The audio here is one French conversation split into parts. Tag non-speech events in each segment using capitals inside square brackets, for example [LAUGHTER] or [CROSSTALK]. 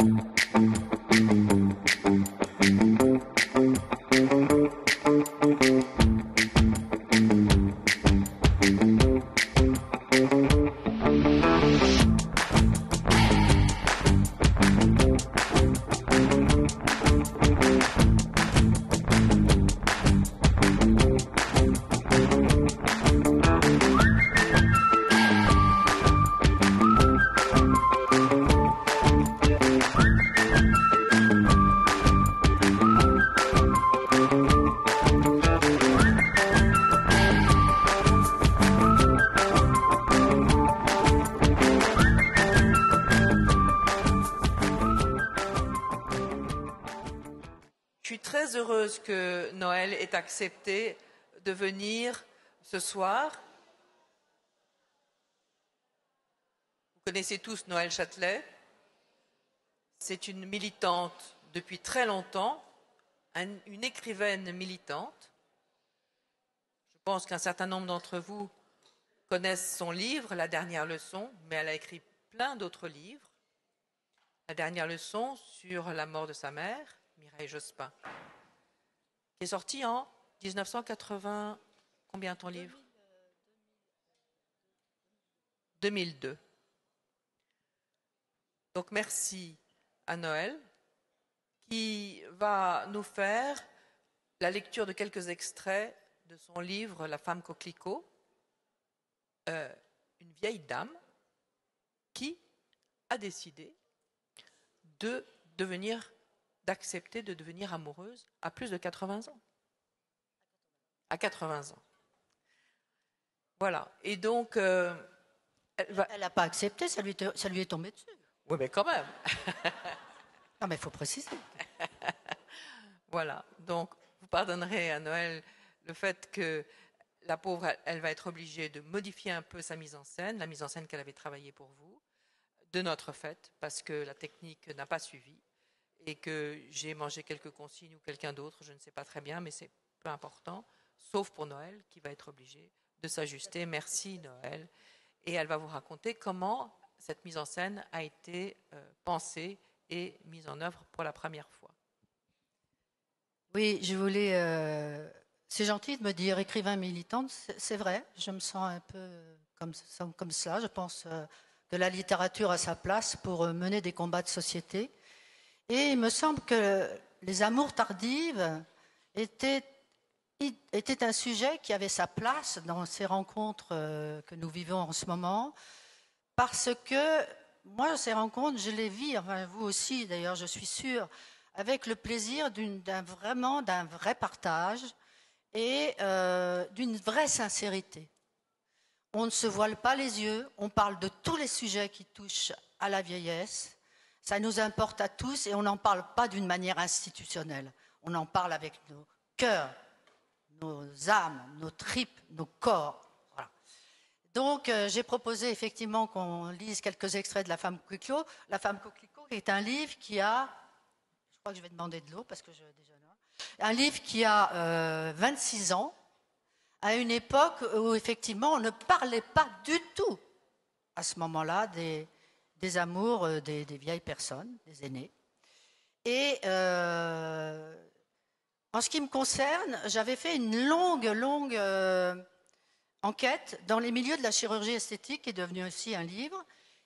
Thank you. accepté de venir ce soir. Vous connaissez tous Noël Châtelet. C'est une militante depuis très longtemps, une écrivaine militante. Je pense qu'un certain nombre d'entre vous connaissent son livre, La dernière leçon, mais elle a écrit plein d'autres livres. La dernière leçon sur la mort de sa mère, Mireille Jospin qui est sorti en 1980. Combien ton livre 2002. Donc merci à Noël qui va nous faire la lecture de quelques extraits de son livre La femme coquelicot, euh, une vieille dame qui a décidé de devenir d'accepter de devenir amoureuse à plus de 80 ans. À 80 ans. Voilà. Et donc. Euh, elle n'a pas accepté, ça lui, ça lui est tombé dessus. Oui, mais quand même. non, mais il faut préciser. [LAUGHS] voilà. Donc, vous pardonnerez à Noël le fait que la pauvre, elle, elle, va être obligée de modifier un peu sa mise en scène, la mise en scène qu'elle avait travaillée pour vous, de notre fait, parce que la technique n'a pas suivi et que j'ai mangé quelques consignes ou quelqu'un d'autre, je ne sais pas très bien, mais c'est peu important, sauf pour Noël qui va être obligé de s'ajuster. Merci Noël. Et elle va vous raconter comment cette mise en scène a été euh, pensée et mise en œuvre pour la première fois. Oui, je voulais. Euh, c'est gentil de me dire écrivain militante, c'est vrai, je me sens un peu comme, comme ça, je pense. Euh, de la littérature à sa place pour mener des combats de société. Et il me semble que les amours tardives étaient, un sujet qui avait sa place dans ces rencontres euh, que nous vivons en ce moment, parce que moi, ces rencontres, je les vis, vous aussi d'ailleurs, je suis sûre, avec le plaisir d'un vraiment d'un vrai partage et euh, d'une vraie sincérité. On ne se voile pas les yeux, on parle de tous les sujets qui touchent à la vieillesse, ça nous importe à tous et on n'en parle pas d'une manière institutionnelle. On en parle avec nos cœurs, nos âmes, nos tripes, nos corps. Donc euh, j'ai proposé effectivement qu'on lise quelques extraits de La femme coquelicot. La femme coquelicot est un livre qui a, je crois que je vais demander de l'eau parce que je déjeune. Hein. Un livre qui a 26 euh, ans, à une époque où effectivement on ne parlait pas du tout à ce moment-là des, des amours euh, des, vieilles personnes, des aînés. Et euh, en ce qui me concerne, j'avais fait une longue, longue euh, enquête dans les milieux de la chirurgie esthétique, qui est devenu aussi un livre.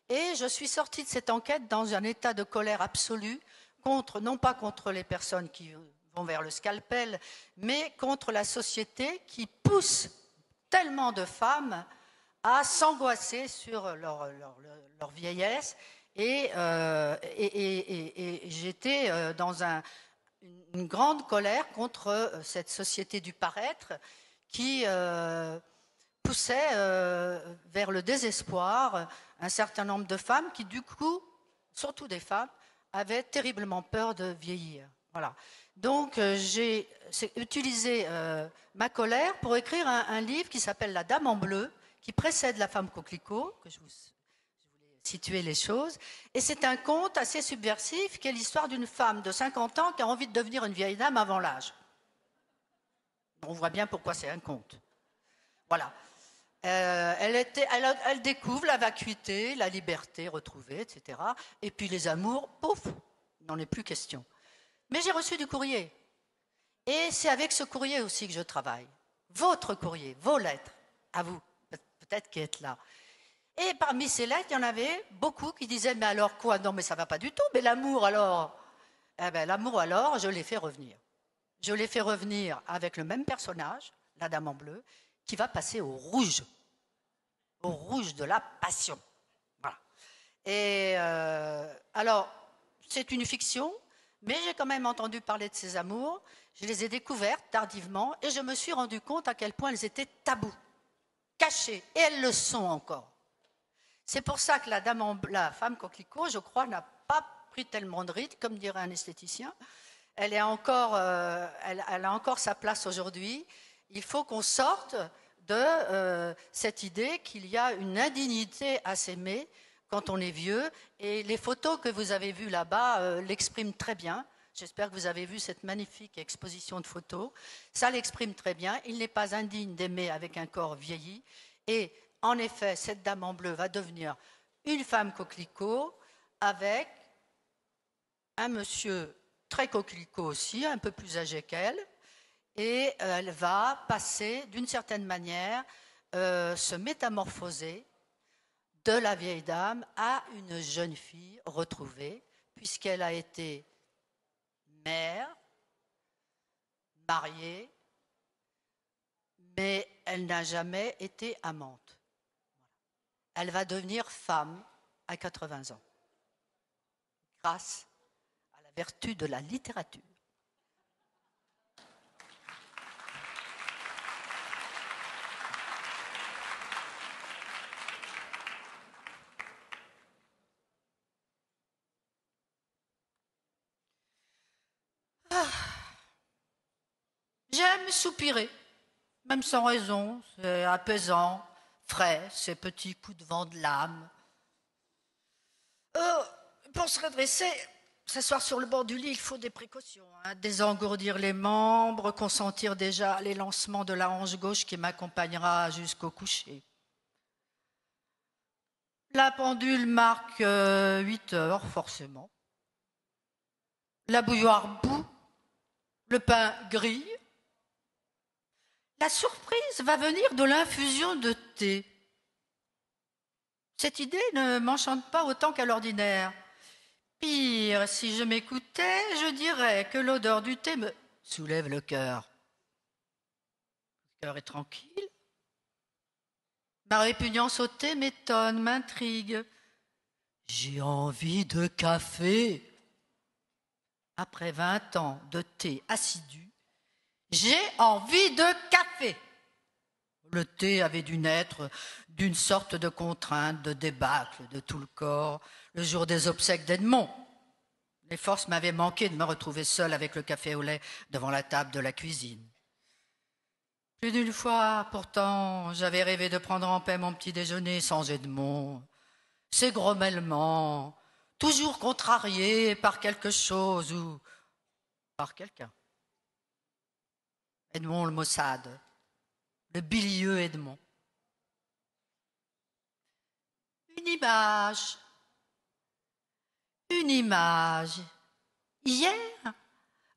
Et je suis sortie de cette enquête dans un état de colère absolue, contre, non pas contre les personnes qui vont vers le scalpel, mais contre la société qui pousse tellement de femmes à s'angoisser sur leur, vieillesse. Et, euh, j'étais euh, dans une grande colère contre euh, cette société du paraître qui poussait vers le désespoir un certain nombre de femmes qui, du coup, surtout des femmes, avaient terriblement peur de vieillir. Voilà. Donc j'ai utilisé ma colère pour écrire un, un livre qui s'appelle La Dame en bleu, qui précède La femme coquelicot, que je vous situer les choses. Et c'est un conte assez subversif qui est l'histoire d'une femme de 50 ans qui a envie de devenir une vieille dame avant l'âge. On voit bien pourquoi c'est un conte. Voilà. Euh, elle, était, elle, découvre la vacuité, la liberté retrouvée, etc. Et puis les amours, pouf, n'en est plus question. Mais j'ai reçu du courrier. Et c'est avec ce courrier aussi que je travaille. Votre courrier, vos lettres, à vous qui est là. Et parmi ces lettres, il y en avait beaucoup qui disaient Mais alors quoi Non, mais ça ne va pas du tout. Mais l'amour alors eh ben, l'amour alors, je l'ai fait revenir. Je l'ai fait revenir avec le même personnage, la dame en bleu, qui va passer au rouge. Au rouge de la passion. Voilà. Et euh, alors, c'est une fiction, mais j'ai quand même entendu parler de ces amours. Je les ai découvertes tardivement et je me suis rendu compte à quel point elles étaient tabous cachées, et elles le sont encore. C'est pour ça que la, dame la femme coquelicot, je crois, n'a pas pris tellement de rides, comme dirait un esthéticien. Euh, elle, a encore sa place aujourd'hui. Il faut qu'on sorte de euh, cette idée qu'il y a une indignité à s'aimer quand on est vieux. Et les photos que vous avez vues là-bas euh, l'expriment très bien. J'espère que vous avez vu cette magnifique exposition de photos. Ça l'exprime très bien. Il n'est pas indigne d'aimer avec un corps vieilli. Et en effet, cette dame en bleu va devenir une femme coquelicot avec un monsieur très coquelicot aussi, un peu plus âgé qu'elle. Et euh, elle va passer, d'une certaine manière, euh, se métamorphoser de la vieille dame à une jeune fille retrouvée, puisqu'elle a été mère, mariée, mais elle n'a jamais été amante. Elle va devenir femme à 80 ans, grâce à la vertu de la littérature. soupirer, même sans raison, c'est apaisant, frais, ces petits coups de vent de l'âme. Euh, pour se redresser, s'asseoir sur le bord du lit, il faut des précautions. Hein. Désengourdir les membres, consentir déjà les lancements de la hanche gauche qui m'accompagnera jusqu'au coucher. La pendule marque 8 euh, heures, forcément. La bouilloire boue, le pain gris la surprise va venir de l'infusion de thé. Cette idée ne m'enchante pas autant qu'à l'ordinaire. Pire, si je m'écoutais, je dirais que l'odeur du thé me soulève le cœur. Le cœur est tranquille. Ma répugnance au thé m'étonne, m'intrigue. J'ai envie de café. Après vingt ans de thé assidu, j'ai envie de café. Le thé avait dû naître d'une sorte de contrainte, de débâcle de tout le corps, le jour des obsèques d'Edmond. Les forces m'avaient manqué de me retrouver seule avec le café au lait devant la table de la cuisine. Plus d'une fois, pourtant, j'avais rêvé de prendre en paix mon petit déjeuner sans Edmond. Ses grommellements, toujours contrariés par quelque chose ou par quelqu'un. Edmond le Mossad, le bilieux Edmond. Une image, une image. Hier,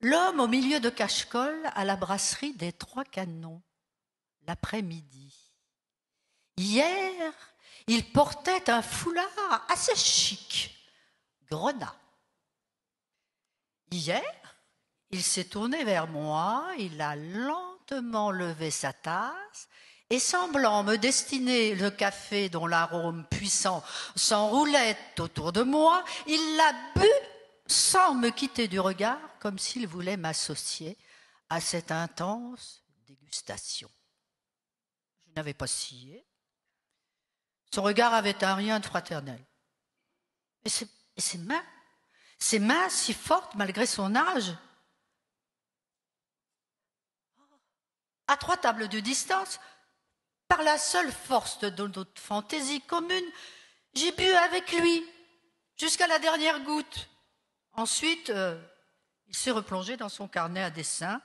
l'homme au milieu de Cachecol à la brasserie des Trois Canons, l'après-midi. Hier, il portait un foulard assez chic, grenat. Hier, il s'est tourné vers moi, il a lentement levé sa tasse et semblant me destiner le café dont l'arôme puissant s'enroulait autour de moi, il l'a bu sans me quitter du regard, comme s'il voulait m'associer à cette intense dégustation. Je n'avais pas scié. Son regard avait un rien de fraternel. Et ses mains, ses mains si fortes malgré son âge, à trois tables de distance, par la seule force de notre fantaisie commune, j'ai bu avec lui jusqu'à la dernière goutte. Ensuite, euh, il s'est replongé dans son carnet à dessin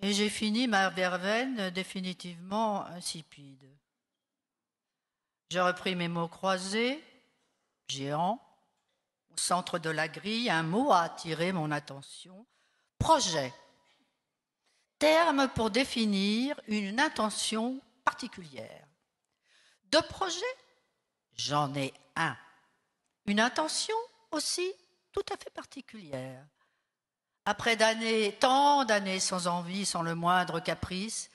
et j'ai fini ma verveine définitivement insipide. J'ai repris mes mots croisés, géant. Au centre de la grille, un mot a attiré mon attention. Projet terme pour définir une intention particulière. Deux projets, j'en ai un. Une intention aussi tout à fait particulière. Après d'années, tant d'années sans envie, sans le moindre caprice,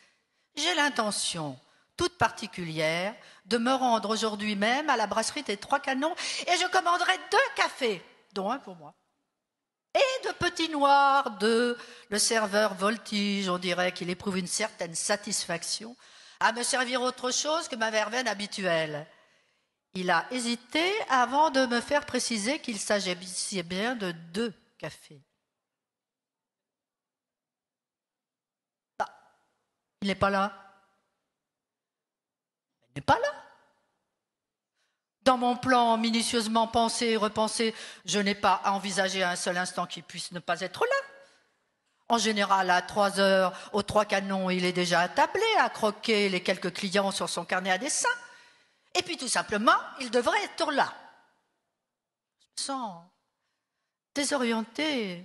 j'ai l'intention toute particulière de me rendre aujourd'hui même à la brasserie des Trois Canons et je commanderai deux cafés, dont un pour moi et de petits noirs. de Le serveur voltige, on dirait qu'il éprouve une certaine satisfaction à me servir autre chose que ma verveine habituelle. Il a hésité avant de me faire préciser qu'il s'agissait bien de deux cafés. Ah, il n'est pas là. Il n'est pas là. Dans mon plan minutieusement pensé et repensé, je n'ai pas envisagé un seul instant qu'il puisse ne pas être là. En général, à trois heures, aux trois canons, il est déjà attablé à croquer les quelques clients sur son carnet à dessin. Et puis tout simplement, il devrait être là. Je me sens désorientée.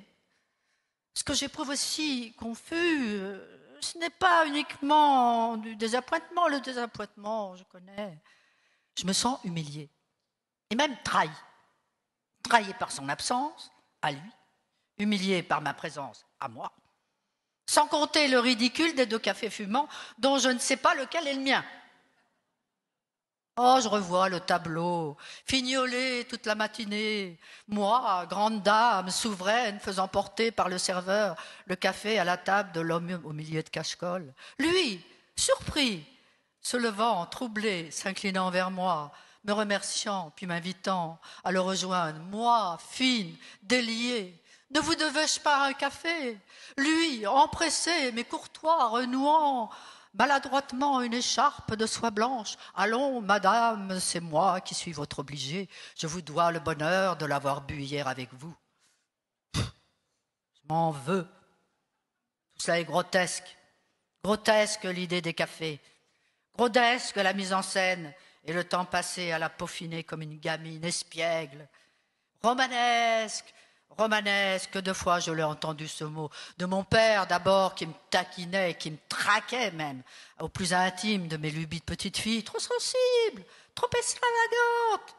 Ce que j'éprouve aussi confus, euh, ce n'est pas uniquement du désappointement. Le désappointement, je connais. Je me sens humiliée et même trahi. Trahi par son absence à lui, humilié par ma présence à moi, sans compter le ridicule des deux cafés fumants dont je ne sais pas lequel est le mien. Oh, je revois le tableau, fignolé toute la matinée, moi, grande dame, souveraine, faisant porter par le serveur le café à la table de l'homme au milieu de cache-colle. Lui, surpris, se levant, troublé, s'inclinant vers moi, me remerciant, puis m'invitant à le rejoindre, moi, fine, déliée, ne vous devais-je pas un café Lui, empressé, mais courtois, renouant maladroitement une écharpe de soie blanche. Allons, madame, c'est moi qui suis votre obligé. Je vous dois le bonheur de l'avoir bu hier avec vous. je m'en veux. Tout cela est grotesque. Grotesque l'idée des cafés. Rodesque la mise en scène et le temps passé à la peaufiner comme une gamine espiègle. Romanesque, romanesque, deux fois je l'ai entendu ce mot, de mon père d'abord qui me taquinait, qui me traquait même, au plus intime de mes lubies de petite fille, trop sensible, trop extravagante.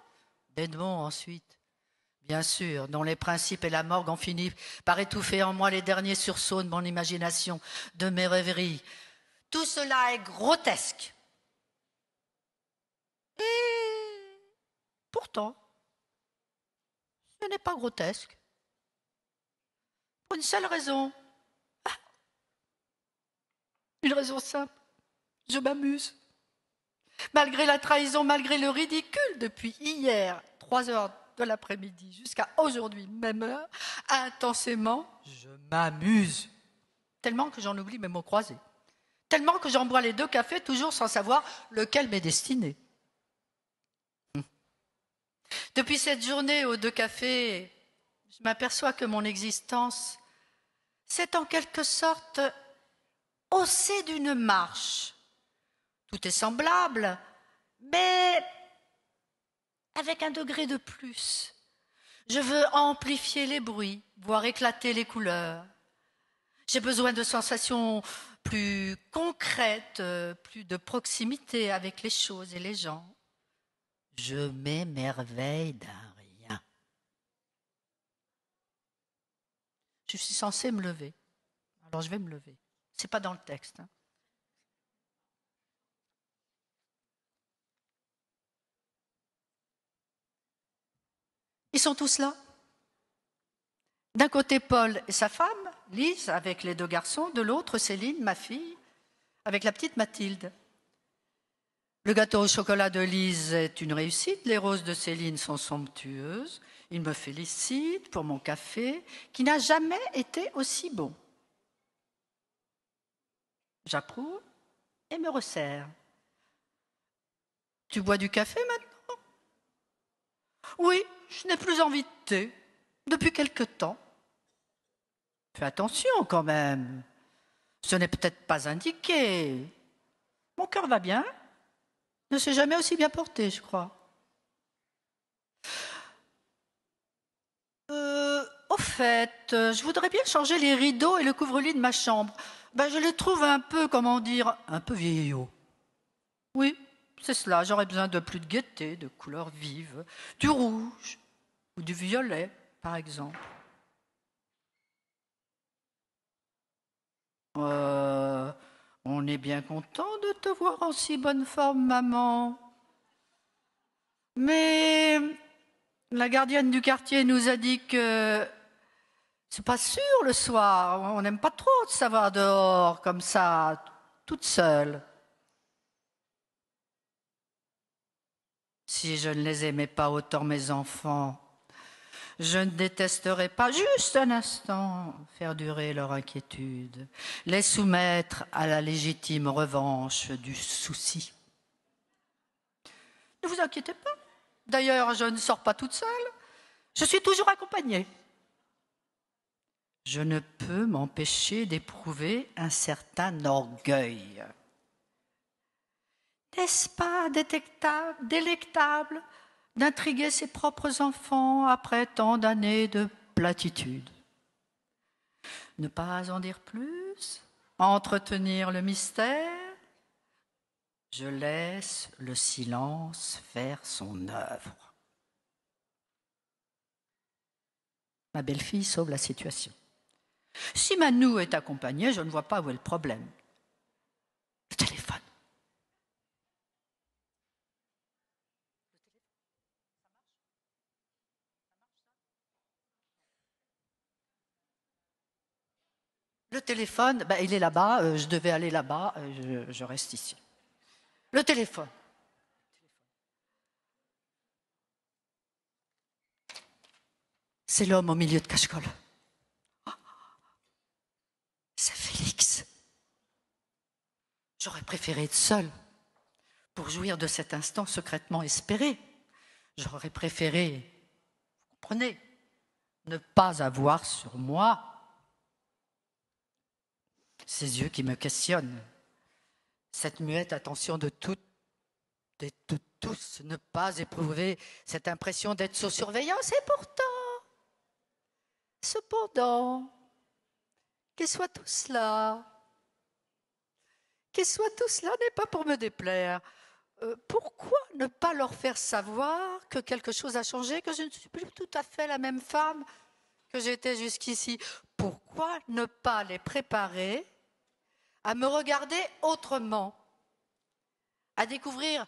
D'Edmond ensuite, bien sûr, dont les principes et la morgue ont fini par étouffer en moi les derniers sursauts de mon imagination, de mes rêveries. Tout cela est grotesque, et pourtant, ce n'est pas grotesque. Pour une seule raison. Ah. une raison simple. Je m'amuse. Malgré la trahison, malgré le ridicule depuis hier, 3 heures de l'après-midi jusqu'à aujourd'hui, même heure, intensément, je m'amuse. Tellement que j'en oublie mes mots croisés. Tellement que j'en bois les deux cafés toujours sans savoir lequel m'est destiné. Depuis cette journée aux deux cafés, je m'aperçois que mon existence s'est en quelque sorte haussée d'une marche. Tout est semblable, mais avec un degré de plus. Je veux amplifier les bruits, voir éclater les couleurs. J'ai besoin de sensations plus concrètes, euh, plus de proximité avec les choses et les gens. Je m'émerveille d'un rien. Je suis censé me lever. Alors je vais me lever. C'est pas dans le texte. Hein. Ils sont tous là. D'un côté, Paul et sa femme, Lise, avec les deux garçons, de l'autre, Céline, ma fille, avec la petite Mathilde. Le gâteau au chocolat de Lise est une réussite, les roses de Céline sont somptueuses, il me félicite pour mon café qui n'a jamais été aussi bon. J'approuve et me resserre. Tu bois du café maintenant Oui, je n'ai plus envie de thé depuis quelque temps. Fais attention quand même. Ce n'est peut-être pas indiqué. Mon cœur va bien, ne s'est jamais aussi bien porté, je crois. Euh, au fait, euh, je voudrais bien changer les rideaux et le couvre-lit de ma chambre. Ben, je les trouve un peu, comment dire, un peu vieillots. Oui, c'est cela. J'aurais besoin de plus de gaieté, de couleurs vives, du rouge ou du violet, par exemple. Euh, on est bien content de te voir en si bonne forme, maman. Mais la gardienne du quartier nous a dit que c'est pas sûr le soir. On n'aime pas trop de savoir dehors comme ça, toute seule. Si je ne les aimais pas autant, mes enfants, je ne détesterai pas juste un instant faire durer leur inquiétude, les soumettre à la légitime revanche du souci. Ne vous inquiétez pas. D'ailleurs, je ne sors pas toute seule. Je suis toujours accompagnée. Je ne peux m'empêcher d'éprouver un certain orgueil. N'est-ce pas détectable, délectable d'intriguer ses propres enfants après tant d'années de platitude. Ne pas en dire plus, entretenir le mystère, je laisse le silence faire son œuvre. Ma belle-fille sauve la situation. Si Manou est accompagnée, je ne vois pas où est le problème. Le téléphone, ben, il est là-bas, euh, je devais aller là-bas, euh, je, reste ici. Le téléphone. C'est l'homme au milieu de cache C'est Félix. J'aurais préféré être seule pour jouir de cet instant secrètement espéré. J'aurais préféré, vous comprenez, ne pas avoir sur moi ces yeux qui me questionnent. Cette muette attention de toutes de tous ne pas éprouver cette impression d'être sous surveillance. Et pourtant, cependant, qu'ils soient tous là, qu'ils soient tous là n'est pas pour me déplaire. Euh, pourquoi ne pas leur faire savoir que quelque chose a changé, que je ne suis plus tout à fait la même femme que j'étais jusqu'ici. Pourquoi ne pas les préparer à me regarder autrement, à découvrir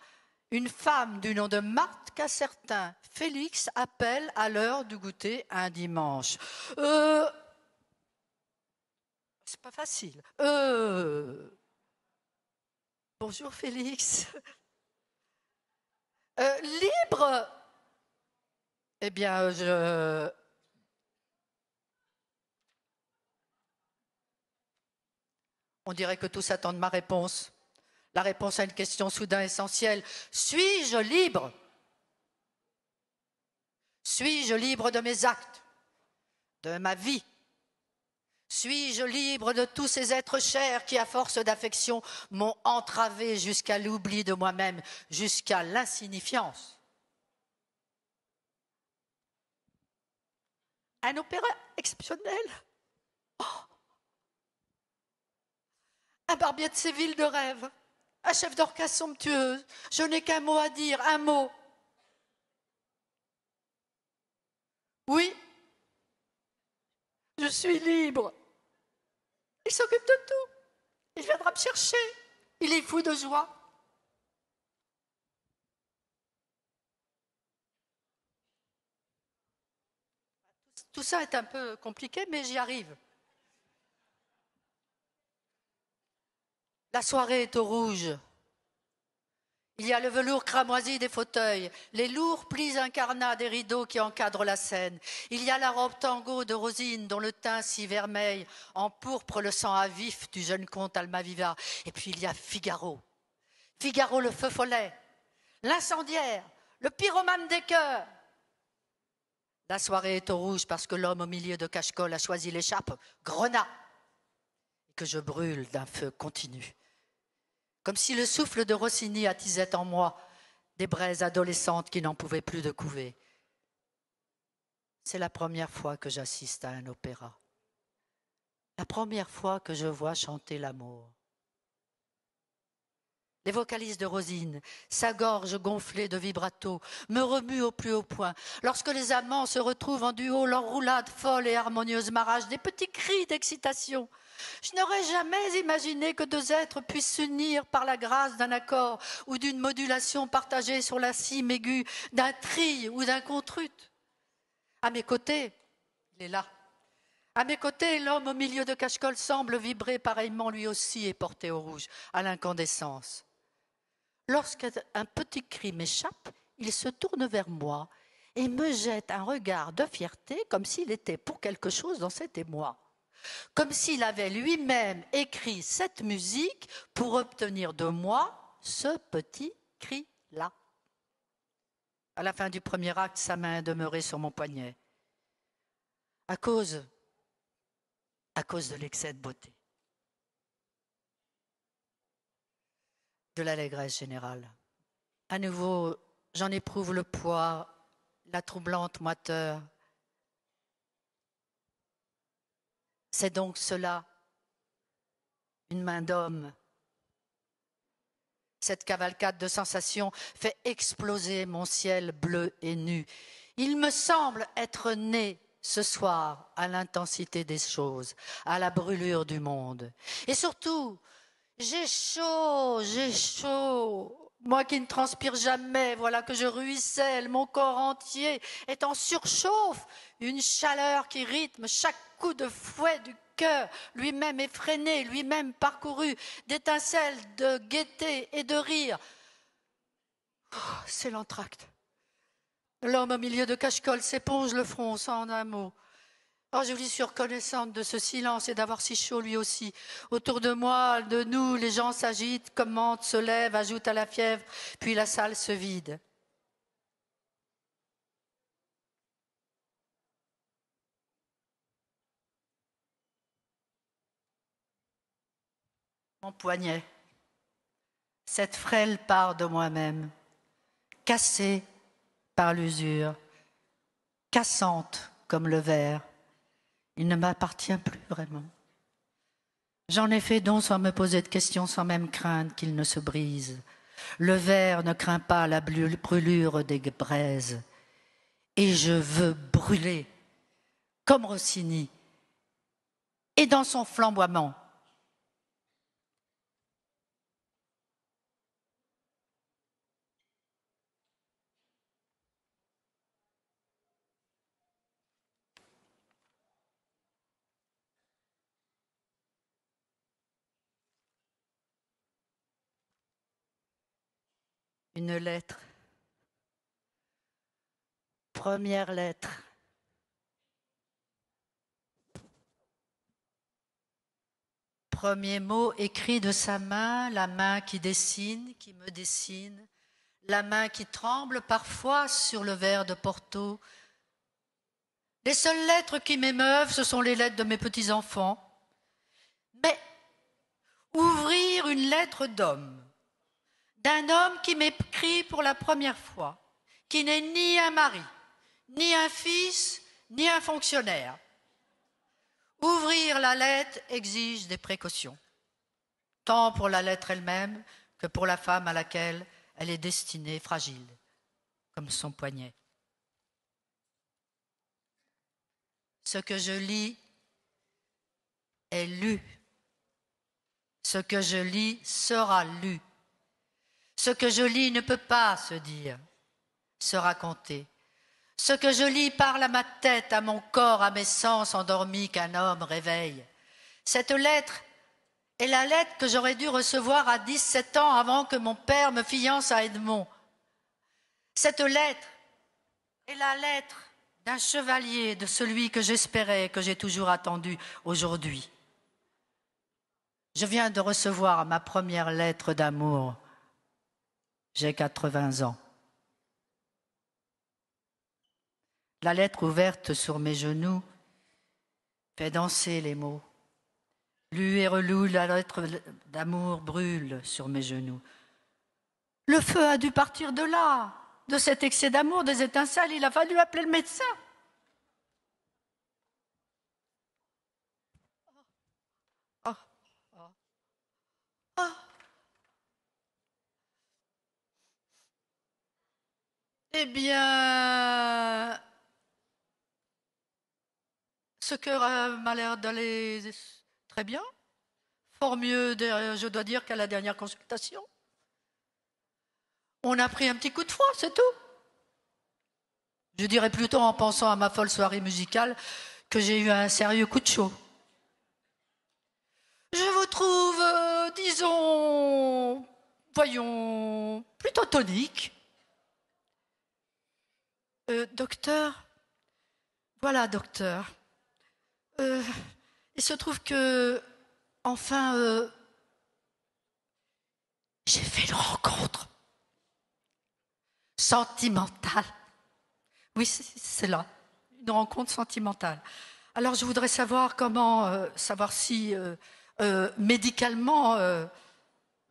une femme du nom de Marthe qu'un certain Félix appelle à l'heure du goûter un dimanche. Euh, c'est pas facile. Euh, bonjour Félix. Euh, libre Eh bien, je, On dirait que tous attendent ma réponse. La réponse à une question soudain essentielle. Suis-je libre Suis-je libre de mes actes De ma vie suis-je libre de tous ces êtres chers qui, à force d'affection, m'ont entravé jusqu'à l'oubli de moi-même, jusqu'à l'insignifiance Un opéra exceptionnel oh un barbier de villes de rêve, un chef d'orchestre somptueuse. Je n'ai qu'un mot à dire, un mot. Oui, je suis libre. Il s'occupe de tout. Il viendra me chercher. Il est fou de joie. Tout ça est un peu compliqué, mais j'y arrive. La soirée est au rouge. Il y a le velours cramoisi des fauteuils, les lourds plis incarnats des rideaux qui encadrent la scène. Il y a la robe tango de Rosine, dont le teint si vermeil empourpre le sang à vif du jeune comte Almaviva. Et puis il y a Figaro. Figaro le feu follet, l'incendiaire, le pyromane des cœurs. La soirée est au rouge parce que l'homme au milieu de Cachecol a choisi l'écharpe grenat, et que je brûle d'un feu continu comme si le souffle de Rossini attisait en moi des braises adolescentes qui n'en pouvaient plus de couver. C'est la première fois que j'assiste à un opéra, la première fois que je vois chanter l'amour. Les vocalistes de Rosine, sa gorge gonflée de vibrato, me remuent au plus haut point. Lorsque les amants se retrouvent en duo, leur roulade folle et harmonieuse m'arrache des petits cris d'excitation. Je n'aurais jamais imaginé que deux êtres puissent s'unir par la grâce d'un accord ou d'une modulation partagée sur la cime aiguë d'un tri ou d'un contrute. À mes côtés, il est là. À mes côtés, l'homme au milieu de Cachecol semble vibrer pareillement lui aussi et porté au rouge, à l'incandescence. Lorsqu'un petit cri m'échappe, il se tourne vers moi et me jette un regard de fierté comme s'il était pour quelque chose dans cet émoi comme s'il avait lui-même écrit cette musique pour obtenir de moi ce petit cri-là. À la fin du premier acte, sa main demeurait sur mon poignet. À cause, à cause de l'excès de beauté, de l'allégresse générale. À nouveau, j'en éprouve le poids, la troublante moiteur, C'est donc cela, une main d'homme. Cette cavalcade de sensations fait exploser mon ciel bleu et nu. Il me semble être né ce soir à l'intensité des choses, à la brûlure du monde. Et surtout, j'ai chaud, j'ai chaud. Moi qui ne transpire jamais, voilà que je ruisselle, mon corps entier est en surchauffe, une chaleur qui rythme chaque Coup de fouet du cœur, lui-même effréné, lui-même parcouru d'étincelles, de gaieté et de rire. Oh, c'est l'entracte. L'homme au milieu de cache-colle s'éponge le front sans un mot. Oh, je vous suis reconnaissante de ce silence et d'avoir si chaud lui aussi. Autour de moi, de nous, les gens s'agitent, commentent, se lèvent, ajoutent à la fièvre, puis la salle se vide. Mon poignet, Cette frêle part de moi-même, cassée par l'usure, cassante comme le verre, il ne m'appartient plus vraiment. J'en ai fait don sans me poser de questions, sans même craindre qu'il ne se brise. Le verre ne craint pas la brûlure des braises. Et je veux brûler, comme Rossini, et dans son flamboiement, une lettre. Première lettre. Premier mot écrit de sa main, la main qui dessine, qui me dessine, la main qui tremble parfois sur le verre de Porto. Les seules lettres qui m'émeuvent, ce sont les lettres de mes petits-enfants. Mais ouvrir une lettre d'homme, d'un homme qui m'écrit pour la première fois, qui n'est ni un mari, ni un fils, ni un fonctionnaire. Ouvrir la lettre exige des précautions, tant pour la lettre elle-même que pour la femme à laquelle elle est destinée fragile, comme son poignet. Ce que je lis est lu. Ce que je lis sera lu. Ce que je lis ne peut pas se dire, se raconter. Ce que je lis parle à ma tête, à mon corps, à mes sens endormis qu'un homme réveille. Cette lettre est la lettre que j'aurais dû recevoir à 17 ans avant que mon père me fiance à Edmond. Cette lettre est la lettre d'un chevalier, de celui que j'espérais, et que j'ai toujours attendu aujourd'hui. Je viens de recevoir ma première lettre d'amour. J'ai 80 ans. La lettre ouverte sur mes genoux fait danser les mots. Lue et relou, la lettre d'amour brûle sur mes genoux. Le feu a dû partir de là, de cet excès d'amour, des étincelles. Il a fallu appeler le médecin. Eh bien, ce cœur m'a l'air d'aller très bien. Fort mieux, je dois dire, qu'à la dernière consultation. On a pris un petit coup de froid, c'est tout. Je dirais plutôt en pensant à ma folle soirée musicale que j'ai eu un sérieux coup de chaud. Je vous trouve, euh, disons, voyons, plutôt tonique. Euh, docteur, voilà, docteur. Euh, il se trouve que, enfin, euh, j'ai fait une rencontre sentimentale. Oui, c'est là, une rencontre sentimentale. Alors, je voudrais savoir comment, savoir si médicalement,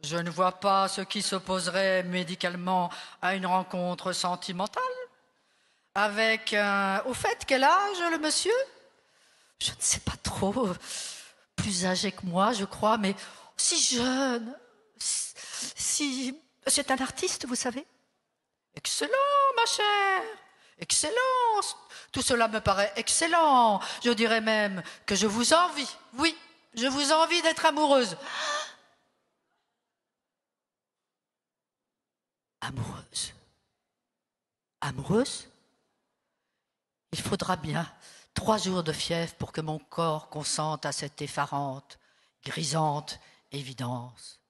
je ne vois pas ce qui s'opposerait médicalement à une rencontre sentimentale avec euh, Au fait, quel âge le monsieur Je ne sais pas trop. Plus âgé que moi, je crois, mais si jeune. Si... C'est un artiste, vous savez Excellent, ma chère. Excellent. Tout cela me paraît excellent. Je dirais même que je vous envie. Oui, je vous envie d'être amoureuse. Amoureuse. Amoureuse il faudra bien trois jours de fièvre pour que mon corps consente à cette effarante, grisante évidence.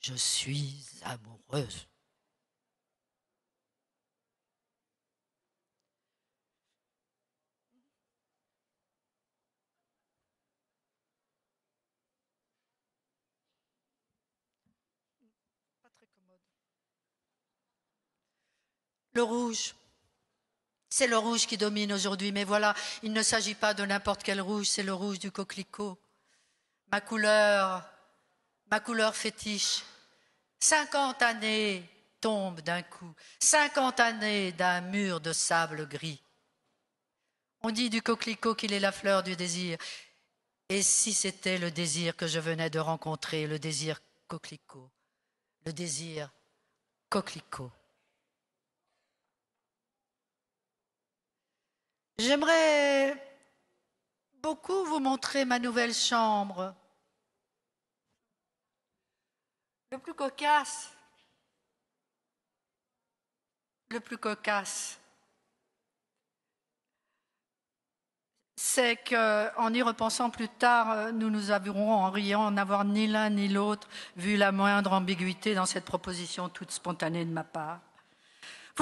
Je suis amoureuse. Le rouge. C'est le rouge qui domine aujourd'hui, mais voilà, il ne s'agit pas de n'importe quel rouge, c'est le rouge du coquelicot. Ma couleur, ma couleur fétiche. cinquante années tombent d'un coup, cinquante années d'un mur de sable gris. On dit du coquelicot qu'il est la fleur du désir. Et si c'était le désir que je venais de rencontrer, le désir coquelicot, le désir coquelicot J'aimerais beaucoup vous montrer ma nouvelle chambre. Le plus cocasse, le plus cocasse, c'est qu'en y repensant plus tard, nous nous avouerons en riant en n'avoir ni l'un ni l'autre vu la moindre ambiguïté dans cette proposition toute spontanée de ma part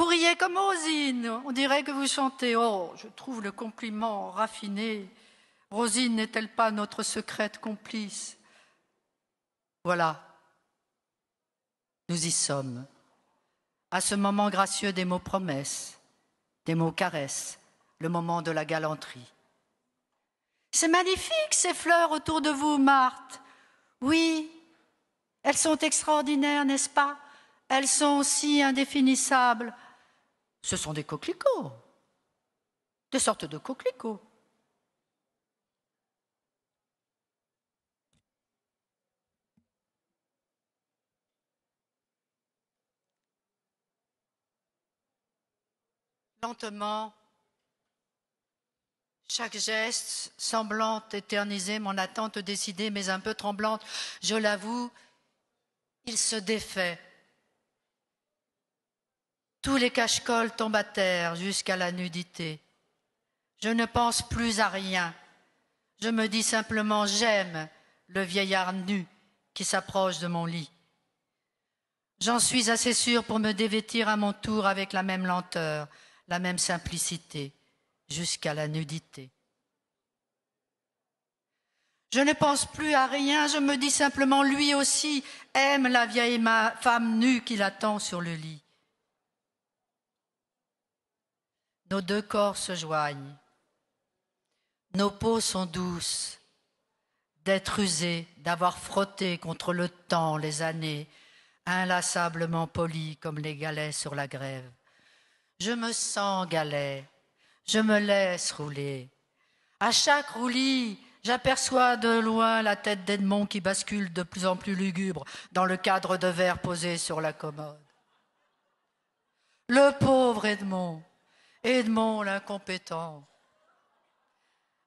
riez comme Rosine, on dirait que vous chantez. Oh, je trouve le compliment raffiné. Rosine n'est-elle pas notre secrète complice Voilà, nous y sommes. À ce moment gracieux des mots promesses, des mots caresses, le moment de la galanterie. C'est magnifique ces fleurs autour de vous, Marthe. Oui, elles sont extraordinaires, n'est-ce pas Elles sont si indéfinissables, ce sont des coquelicots, des sortes de coquelicots. Lentement, chaque geste semblant éterniser mon attente décidée mais un peu tremblante, je l'avoue, il se défait tous les cache-cols tombent à terre jusqu'à la nudité. Je ne pense plus à rien. Je me dis simplement j'aime le vieillard nu qui s'approche de mon lit. J'en suis assez sûr pour me dévêtir à mon tour avec la même lenteur, la même simplicité, jusqu'à la nudité. Je ne pense plus à rien, je me dis simplement lui aussi aime la vieille femme nue qui l'attend sur le lit. nos deux corps se joignent. Nos peaux sont douces, d'être usées, d'avoir frotté contre le temps, les années, inlassablement polies comme les galets sur la grève. Je me sens galet, je me laisse rouler. À chaque roulis, j'aperçois de loin la tête d'Edmond qui bascule de plus en plus lugubre dans le cadre de verre posé sur la commode. Le pauvre Edmond, Edmond l'incompétent.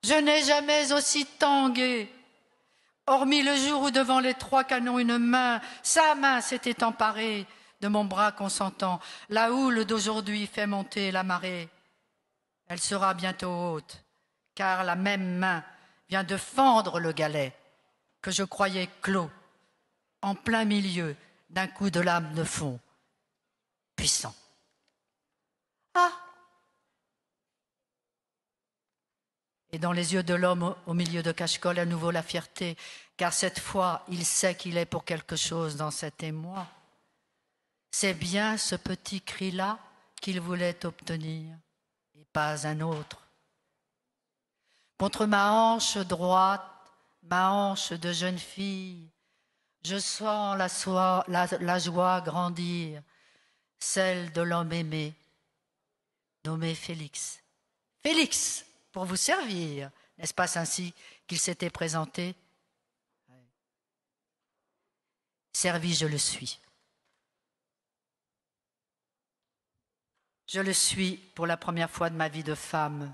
Je n'ai jamais aussi tangué, hormis le jour où devant les trois canons une main, sa main s'était emparée de mon bras consentant. La houle d'aujourd'hui fait monter la marée. Elle sera bientôt haute, car la même main vient de fendre le galet que je croyais clos, en plein milieu d'un coup de lame de fond puissant. Et dans les yeux de l'homme au milieu de Cachecol, à nouveau la fierté, car cette fois, il sait qu'il est pour quelque chose dans cet émoi. C'est bien ce petit cri-là qu'il voulait obtenir, et pas un autre. Contre ma hanche droite, ma hanche de jeune fille, je sens la joie grandir, celle de l'homme aimé, nommé Félix. Félix! pour vous servir. N'est-ce pas ainsi qu'il s'était présenté Servi, je le suis. Je le suis pour la première fois de ma vie de femme,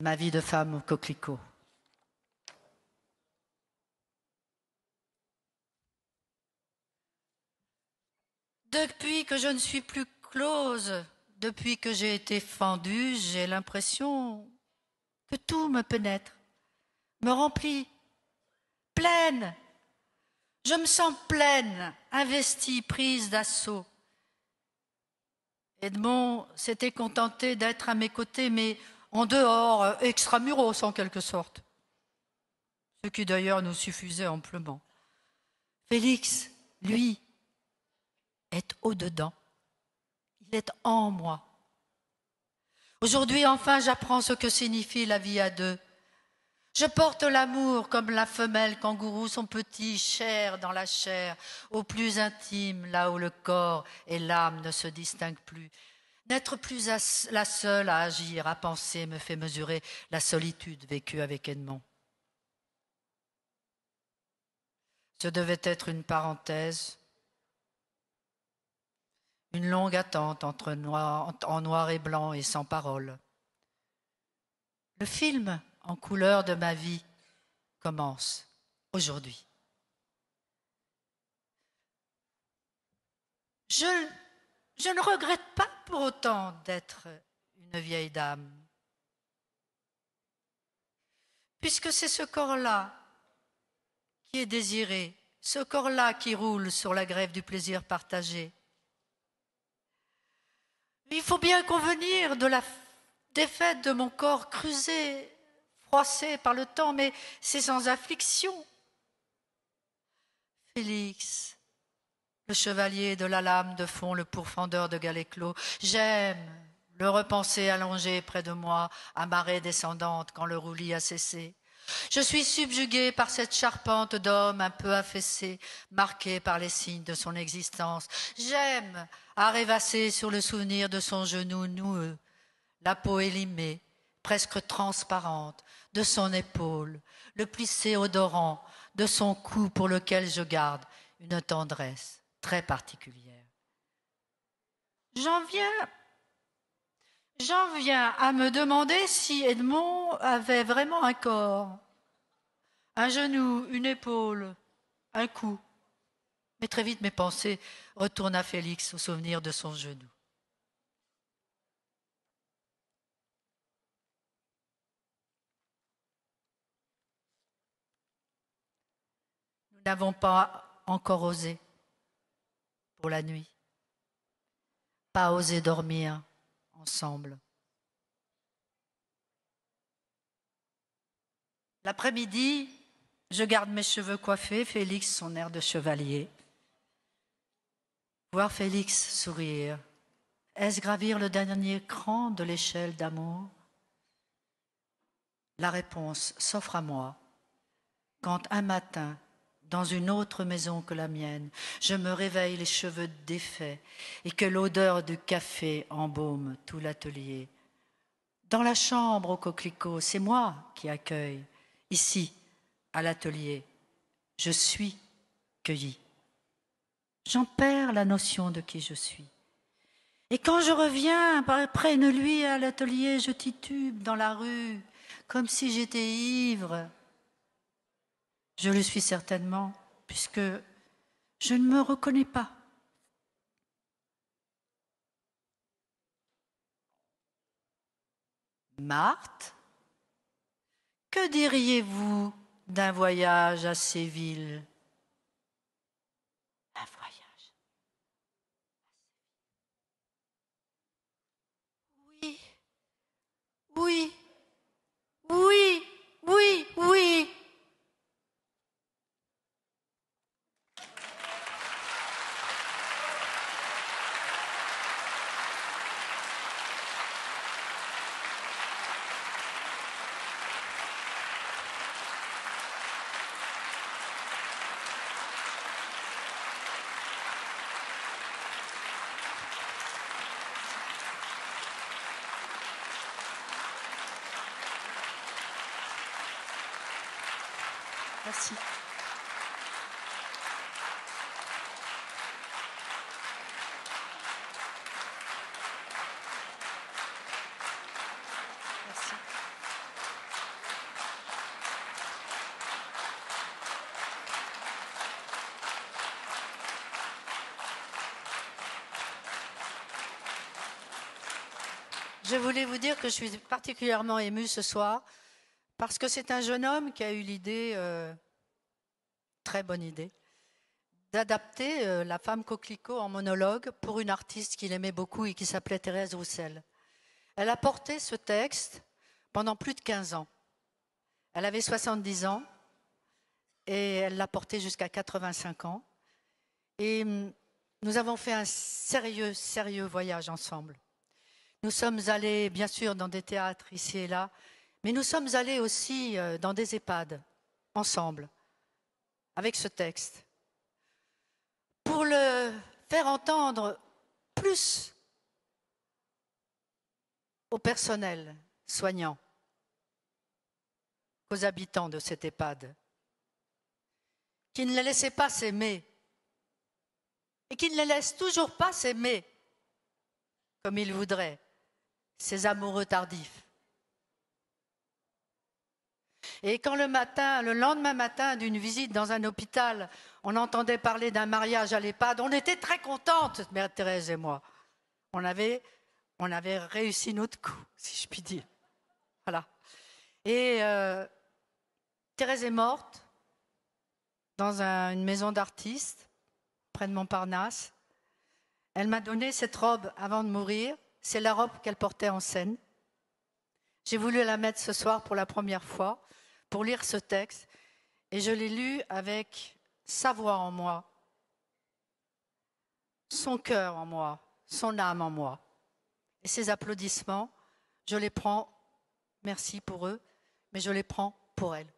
ma vie de femme au coquelicot. Depuis que je ne suis plus close depuis que j'ai été fendue, j'ai l'impression que tout me pénètre, me remplit, pleine. Je me sens pleine, investie, prise d'assaut. Edmond s'était contenté d'être à mes côtés, mais en dehors, euh, extramuros en quelque sorte. Ce qui d'ailleurs nous suffisait amplement. Félix, lui, est au-dedans est en moi. Aujourd'hui, enfin, j'apprends ce que signifie la vie à deux. Je porte l'amour comme la femelle kangourou, son petit cher dans la chair, au plus intime, là où le corps et l'âme ne se distinguent plus. N'être plus la seule à agir, à penser, me fait mesurer la solitude vécue avec Edmond. Ce devait être une parenthèse, une longue attente entre noir, en noir et blanc et sans parole. Le film en couleur de ma vie commence aujourd'hui. je ne regrette pas pour autant d'être une vieille dame, puisque c'est ce corps-là qui est désiré, ce corps-là qui roule sur la grève du plaisir partagé il faut bien convenir de la défaite de mon corps creusé, froissé par le temps, mais c'est sans affliction. Félix, le chevalier de la lame de fond, le pourfendeur de Galéclos, j'aime le repenser allongé près de moi, à marée descendante quand le roulis a cessé. Je suis subjugué par cette charpente d'homme un peu affaissé, marquée par les signes de son existence. J'aime à rêvasser sur le souvenir de son genou noueux, la peau élimée, presque transparente, de son épaule, le plissé odorant de son cou pour lequel je garde une tendresse très particulière. J'en viens, j'en viens à me demander si Edmond avait vraiment un corps, un genou, une épaule, un cou. Mais très vite, mes pensées retournent à Félix au souvenir de son genou. Nous n'avons pas encore osé pour la nuit, pas osé dormir ensemble. L'après-midi, je garde mes cheveux coiffés, Félix son air de chevalier. Voir Félix sourire, est-ce gravir le dernier cran de l'échelle d'amour La réponse s'offre à moi quand un matin, dans une autre maison que la mienne, je me réveille les cheveux défaits et que l'odeur du café embaume tout l'atelier. Dans la chambre au coquelicot, c'est moi qui accueille. Ici, à l'atelier, je suis cueillie. J'en perds la notion de qui je suis. Et quand je reviens après une lui à l'atelier, je titube dans la rue, comme si j'étais ivre. Je le suis certainement, puisque je ne me reconnais pas. Marthe, que diriez-vous d'un voyage à Séville Oui, oui, oui, oui. je voulais vous dire que je suis particulièrement émue ce soir parce que c'est un jeune homme qui a eu l'idée, euh, très bonne idée, d'adapter euh, La femme coquelicot en monologue pour une artiste qu'il aimait beaucoup et qui s'appelait Thérèse Roussel. Elle a porté ce texte pendant plus de 15 ans. Elle avait 70 ans et elle l'a porté jusqu'à 85 ans. Et hum, nous avons fait un sérieux, sérieux voyage ensemble. Nous sommes allés, bien sûr, dans des théâtres ici et là, mais nous sommes allés aussi euh, dans des EHPAD, ensemble, avec ce texte, pour le faire entendre plus au personnel soignant qu'aux habitants de cet EHPAD, qui ne les laissait pas s'aimer et qui ne les laissent toujours pas s'aimer comme ils voudraient ses amoureux tardifs. Et quand le matin, le lendemain matin d'une visite dans un hôpital, on entendait parler d'un mariage à l'EHPAD, on était très contentes, Mère Thérèse et moi. On avait, on avait réussi notre coup, si je puis dire. Voilà. Et euh, Thérèse est morte dans une maison d'artistes près de Montparnasse. Elle m'a donné cette robe avant de mourir c'est la robe qu'elle portait en scène. J'ai voulu la mettre ce soir pour la première fois, pour lire ce texte, et je l'ai lu avec sa voix en moi, son cœur en moi, son âme en moi. Et ces applaudissements, je les prends, merci pour eux, mais je les prends pour elle.